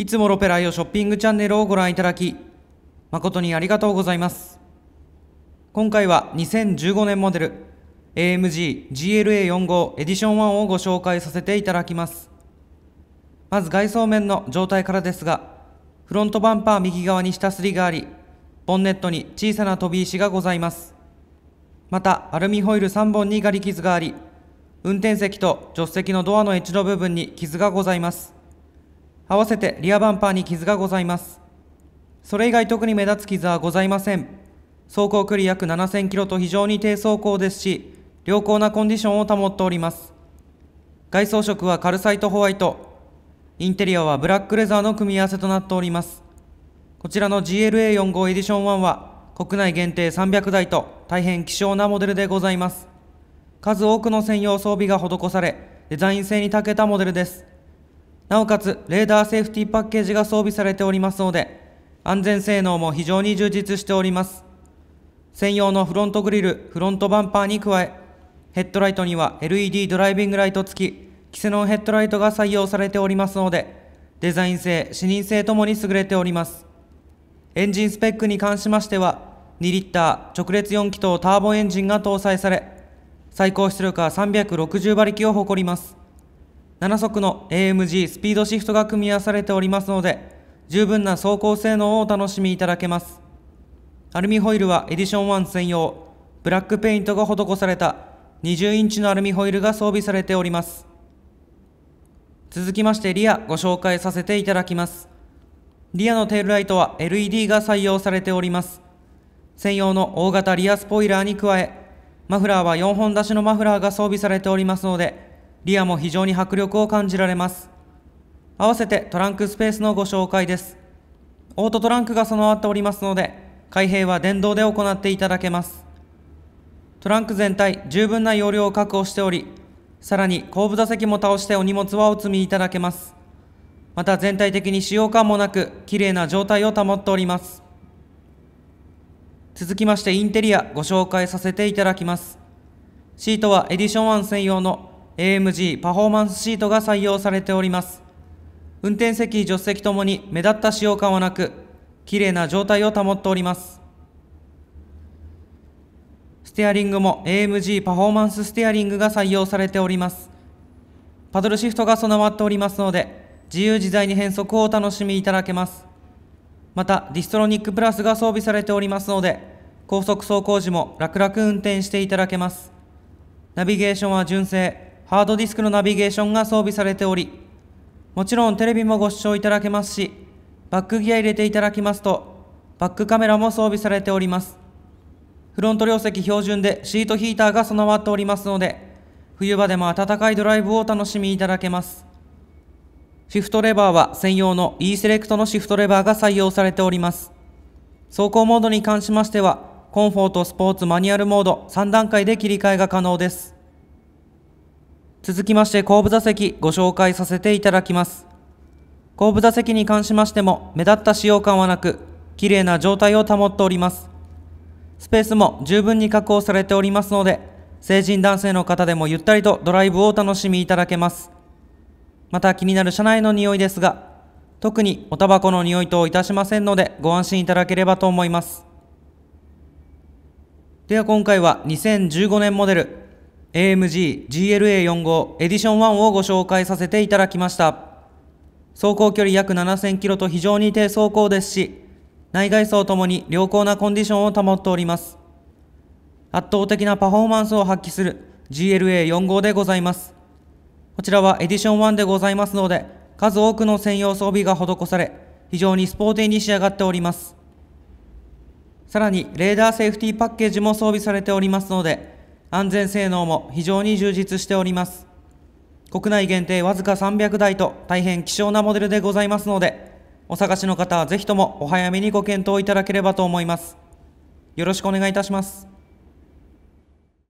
いつもロペライオショッピングチャンネルをご覧いただき、誠にありがとうございます。今回は2015年モデル AMG GLA45 エディション1をご紹介させていただきます。まず外装面の状態からですが、フロントバンパー右側に下すりがあり、ボンネットに小さな飛び石がございます。また、アルミホイル3本にガリ傷があり、運転席と助手席のドアのエッジの部分に傷がございます。合わせてリアバンパーに傷がございますそれ以外特に目立つ傷はございません走行距離約7000キロと非常に低走行ですし良好なコンディションを保っております外装色はカルサイトホワイトインテリアはブラックレザーの組み合わせとなっておりますこちらの GLA45 エディション1は国内限定300台と大変希少なモデルでございます数多くの専用装備が施されデザイン性に長けたモデルですなおかつレーダーセーフティーパッケージが装備されておりますので安全性能も非常に充実しております専用のフロントグリルフロントバンパーに加えヘッドライトには LED ドライビングライト付きキセノンヘッドライトが採用されておりますのでデザイン性視認性ともに優れておりますエンジンスペックに関しましては2リッター直列4気筒ターボエンジンが搭載され最高出力は360馬力を誇ります7速の AMG スピードシフトが組み合わされておりますので十分な走行性能をお楽しみいただけますアルミホイルはエディション1専用ブラックペイントが施された20インチのアルミホイルが装備されております続きましてリアご紹介させていただきますリアのテールライトは LED が採用されております専用の大型リアスポイラーに加えマフラーは4本出しのマフラーが装備されておりますのでリアも非常に迫力を感じられます合わせてトランクスペースのご紹介ですオートトランクが備わっておりますので開閉は電動で行っていただけますトランク全体十分な容量を確保しておりさらに後部座席も倒してお荷物はお積みいただけますまた全体的に使用感もなく綺麗な状態を保っております続きましてインテリアご紹介させていただきますシートはエディション1専用の AMG パフォーマンスシートが採用されております運転席助手席ともに目立った使用感はなく綺麗な状態を保っておりますステアリングも AMG パフォーマンスステアリングが採用されておりますパドルシフトが備わっておりますので自由自在に変速をお楽しみいただけますまたディストロニックプラスが装備されておりますので高速走行時も楽々運転していただけますナビゲーションは純正ハードディスクのナビゲーションが装備されており、もちろんテレビもご視聴いただけますし、バックギア入れていただきますと、バックカメラも装備されております。フロント両席標準でシートヒーターが備わっておりますので、冬場でも暖かいドライブをお楽しみいただけます。シフトレバーは専用の E セレクトのシフトレバーが採用されております。走行モードに関しましては、コンフォートスポーツマニュアルモード3段階で切り替えが可能です。続きまして後部座席ご紹介させていただきます後部座席に関しましても目立った使用感はなく綺麗な状態を保っておりますスペースも十分に確保されておりますので成人男性の方でもゆったりとドライブをお楽しみいただけますまた気になる車内の匂いですが特におタバコの匂いといたしませんのでご安心いただければと思いますでは今回は2015年モデル AMGGLA45 エディション1をご紹介させていただきました走行距離約7000キロと非常に低走行ですし内外走ともに良好なコンディションを保っております圧倒的なパフォーマンスを発揮する GLA45 でございますこちらはエディション1でございますので数多くの専用装備が施され非常にスポーティーに仕上がっておりますさらにレーダーセーフティーパッケージも装備されておりますので安全性能も非常に充実しております国内限定わずか300台と大変希少なモデルでございますのでお探しの方はぜひともお早めにご検討いただければと思いますよろしくお願いいたします